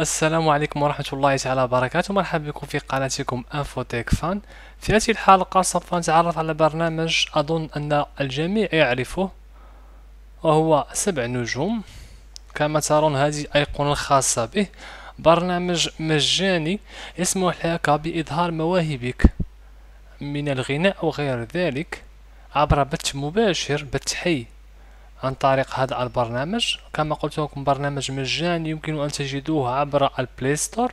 السلام عليكم ورحمة الله تعالى وبركاته مرحبا بكم في قناتكم انفوتيك فان في هذه الحلقة سوف نتعرف على برنامج أظن أن الجميع يعرفه وهو سبع نجوم كما ترون هذه أيقونة خاصة به برنامج مجاني يسمح لك بإظهار مواهبك من الغناء وغير ذلك عبر بث مباشر بث حي عن طريق هذا البرنامج كما قلت لكم برنامج مجاني يمكن أن تجدوه عبر البلاي ستور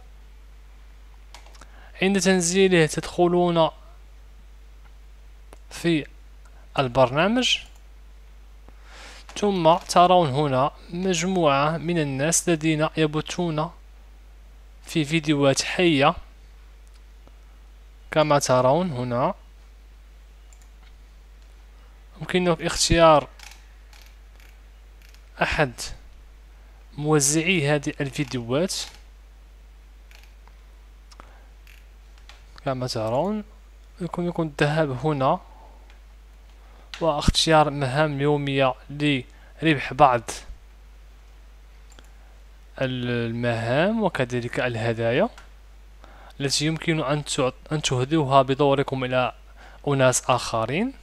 عند تنزيله تدخلون في البرنامج ثم ترون هنا مجموعة من الناس الذين يبثون في فيديوهات حية كما ترون هنا يمكنك اختيار أحد موزعي هذه الفيديوهات كما ترون يكون يكون الذهاب هنا واختيار مهام يومية لربح بعض المهام وكذلك الهدايا التي يمكن أن تهدوها بدوركم إلى أناس آخرين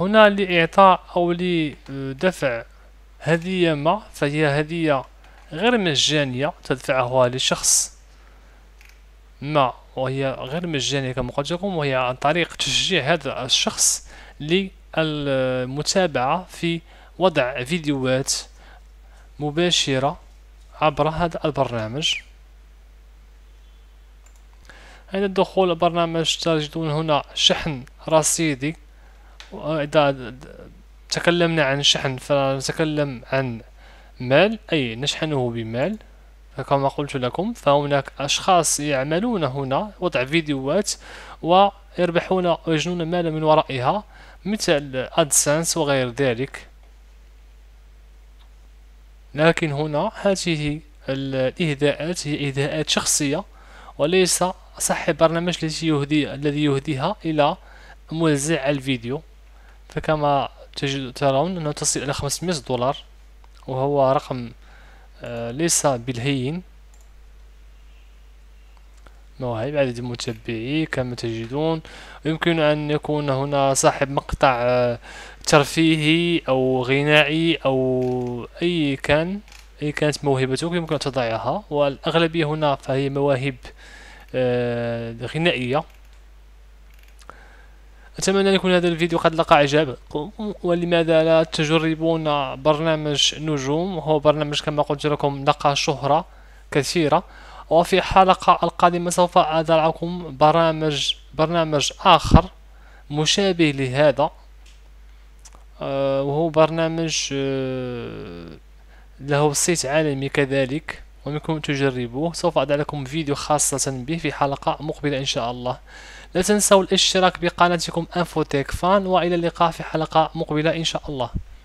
هنا لإعطاء أو لدفع هدية ما فهي هدية غير مجانية تدفعها لشخص ما وهي غير مجانية كما قلت لكم وهي عن طريق تشجيع هذا الشخص للمتابعة في وضع فيديوهات مباشرة عبر هذا البرنامج عند الدخول البرنامج تجدون هنا شحن رصيدي إذا تكلمنا عن شحن فنتكلم عن مال أي نشحنه بمال كما قلت لكم فهناك أشخاص يعملون هنا وضع فيديوهات ويربحون ويجنون مالا من ورائها مثل أدسنس وغير ذلك لكن هنا هذه الإهداءات هي إهداءات شخصية وليس صاحب برنامج الذي يهدي الذي يهديها إلى موزع الفيديو فكما تجد ترون أنه تصل إلى 500 دولار وهو رقم آه، ليس بالهين مواهب عدد متابعي كما تجدون يمكن أن يكون هنا صاحب مقطع آه، ترفيهي أو غنائي أو أي كان أي كانت موهبتك يمكن أن تضعها والأغلبية هنا فهي مواهب آه، غنائية أتمنى أن يكون هذا الفيديو قد لقى إعجابكم ولماذا لا تجربون برنامج نجوم هو برنامج كما قلت لكم لقى شهرة كثيرة وفي الحلقة القادمة سوف أدعكم برامج برنامج آخر مشابه لهذا آه، وهو برنامج آه، له صيت عالمي كذلك ومنكم تجربوه سوف أضع لكم فيديو خاصة به في حلقة مقبلة إن شاء الله لا تنسوا الاشتراك بقناتكم انفوتيك فان والى اللقاء في حلقة مقبلة ان شاء الله